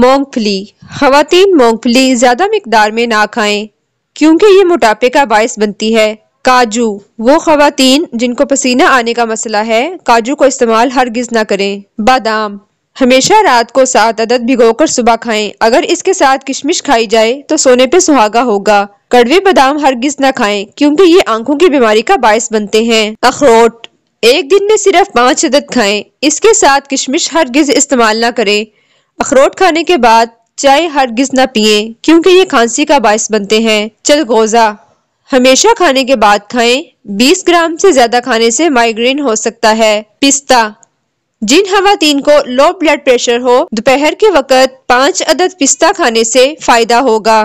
मोंगफली खातन मोंगफली ज़्यादा मकदार में ना खाएं क्योंकि ये मोटापे का बायस बनती है काजू वो खातन जिनको पसीना आने का मसला है काजू को इस्तेमाल हरगिज ना करें बादाम हमेशा रात को सात अदद भिगोकर सुबह खाएं अगर इसके साथ किशमिश खाई जाए तो सोने पे सुहागा होगा कड़वे बादाम हरगिज ना खाएं क्योंकि ये आंखों की बीमारी का बायस बनते हैं अखरोट एक दिन में सिर्फ पाँच अदद खाएं इसके साथ किशमिश हरगिज इस्तेमाल ना करें अखरोट खाने के बाद चाय हर गिज ना पिए क्योंकि ये खांसी का बायस बनते हैं चलगोजा हमेशा खाने के बाद खाएं 20 ग्राम से ज्यादा खाने से माइग्रेन हो सकता है पिस्ता जिन खातन को लो ब्लड प्रेशर हो दोपहर के वक्त पाँच अदद पिस्ता खाने से फायदा होगा